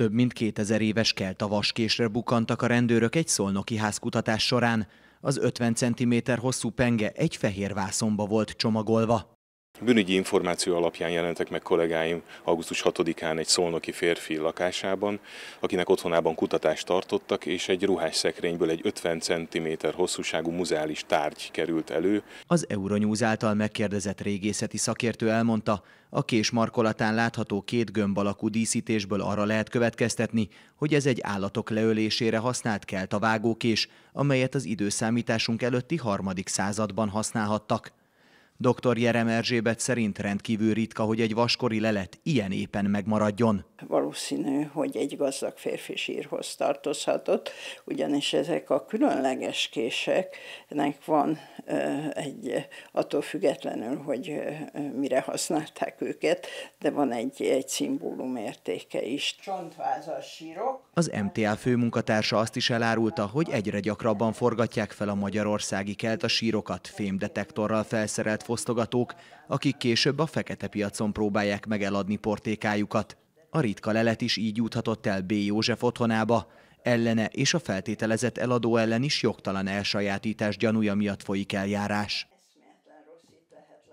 Több mint 2000 éves kelt a vaskésre bukantak a rendőrök egy szolnoki házkutatás során. Az 50 cm hosszú penge egy fehér vászonba volt csomagolva. Bűnügyi információ alapján jelentek meg kollégáim augusztus 6-án egy szolnoki férfi lakásában, akinek otthonában kutatást tartottak, és egy ruhás szekrényből egy 50 cm hosszúságú muzeális tárgy került elő. Az Euronews által megkérdezett régészeti szakértő elmondta, a kés markolatán látható két gömb alakú díszítésből arra lehet következtetni, hogy ez egy állatok leölésére használt vágókés, amelyet az időszámításunk előtti harmadik században használhattak. Dr. Jerem Erzsébet szerint rendkívül ritka, hogy egy vaskori lelet ilyen éppen megmaradjon. Valószínű, hogy egy gazdag férfi sírhoz tartozhatott, ugyanis ezek a különleges késeknek van egy, attól függetlenül, hogy mire használták őket, de van egy, egy szimbólum értéke is. Csontvázas sírok. Az MTA főmunkatársa azt is elárulta, hogy egyre gyakrabban forgatják fel a magyarországi kelt a sírokat fémdetektorral felszerelt fosztogatók, akik később a fekete piacon próbálják meg eladni portékájukat. A ritka lelet is így juthatott el B. József otthonába, ellene és a feltételezett eladó ellen is jogtalan elsajátítás gyanúja miatt folyik eljárás.